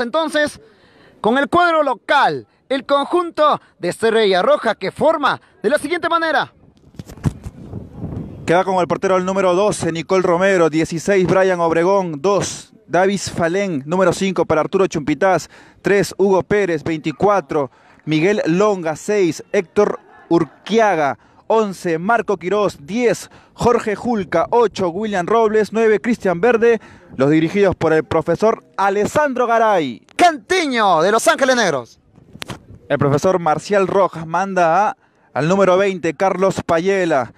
Entonces, con el cuadro local, el conjunto de Estrella Roja que forma de la siguiente manera. Queda con el portero el número 12, Nicole Romero, 16, Brian Obregón, 2, Davis Falén, número 5 para Arturo Chumpitaz, 3, Hugo Pérez, 24, Miguel Longa, 6, Héctor Urquiaga, 11, Marco Quirós, 10, Jorge Julca, 8, William Robles, 9, Cristian Verde, los dirigidos por el profesor Alessandro Garay. Cantiño, de Los Ángeles Negros. El profesor Marcial Rojas manda al número 20, Carlos Payela.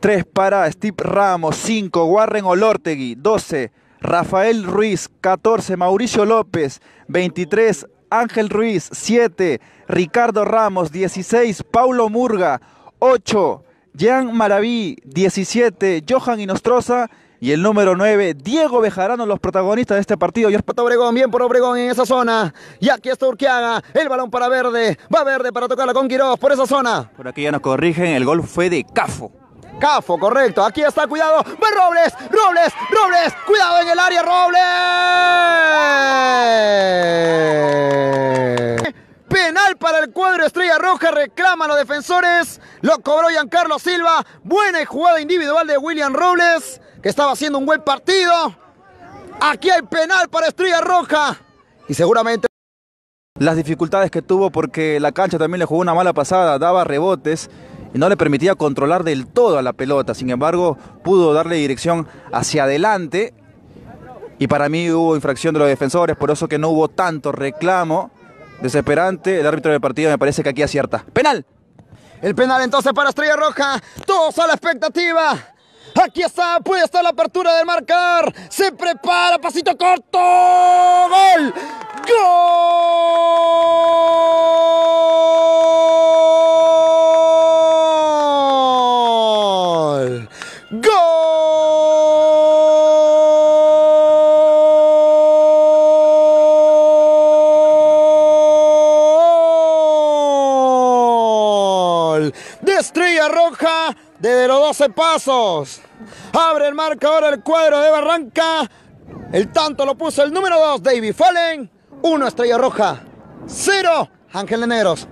3 para Steve Ramos, 5 Warren Olortegui, 12 Rafael Ruiz, 14 Mauricio López, 23 Ángel Ruiz, 7 Ricardo Ramos, 16 Paulo Murga, 8, Jean Maraví, 17, Johan Inostroza y el número 9, Diego Bejarano, los protagonistas de este partido. para Obregón, bien por Obregón en esa zona. Y aquí está Urquiaga, el balón para Verde, va Verde para tocarla con Quiroz por esa zona. Por aquí ya nos corrigen, el gol fue de Cafo. Cafo, correcto. Aquí está, cuidado. Va Robles, Robles, Robles. Cuidado en el área, Robles. Estrella Roja reclama a los defensores. Lo cobró Giancarlo Silva. Buena jugada individual de William Robles, que estaba haciendo un buen partido. Aquí hay penal para Estrella Roja. Y seguramente... Las dificultades que tuvo porque la cancha también le jugó una mala pasada, daba rebotes y no le permitía controlar del todo a la pelota. Sin embargo, pudo darle dirección hacia adelante. Y para mí hubo infracción de los defensores, por eso que no hubo tanto reclamo. Desesperante, el árbitro del partido me parece que aquí acierta. ¡Penal! El penal entonces para Estrella Roja. Todos a la expectativa. Aquí está, puede estar la apertura del marcar. Se prepara, pasito corto. ¡Gol! ¡Gol! de Estrella Roja Desde los 12 pasos. Abre el ahora el cuadro de Barranca. El tanto lo puso el número 2, David Fallen. 1 Estrella Roja, 0 Ángel Negros.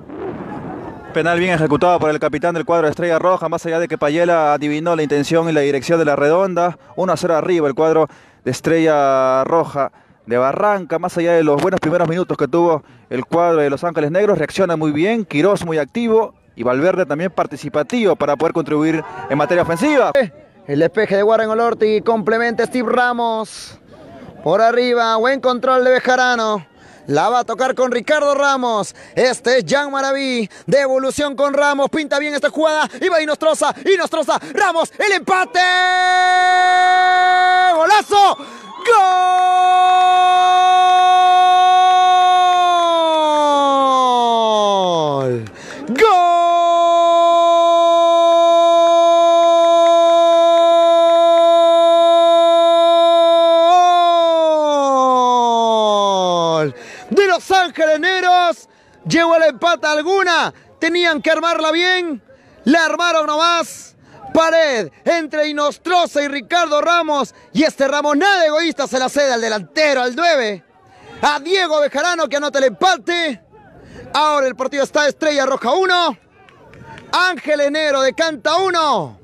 Penal bien ejecutado por el capitán del cuadro de Estrella Roja, más allá de que Payela adivinó la intención y la dirección de la redonda. 1 a 0 arriba el cuadro de Estrella Roja de Barranca, más allá de los buenos primeros minutos que tuvo el cuadro de Los Ángeles Negros, reacciona muy bien, Quirós muy activo y Valverde también participativo para poder contribuir en materia ofensiva. Eh, el despeje de Warren Olorti complementa Steve Ramos. Por arriba, buen control de Bejarano. La va a tocar con Ricardo Ramos. Este es Jean Maraví. Devolución con Ramos. Pinta bien esta jugada. va y nos troza. Y nos troza. Ramos, el empate. Los Ángeles Neros llegó la empata alguna. Tenían que armarla bien. La armaron nomás. Pared entre Inostroza y Ricardo Ramos. Y este Ramos nada egoísta se la cede al delantero, al 9. A Diego Bejarano que anota el empate. Ahora el partido está Estrella Roja 1. Ángel Enero decanta 1.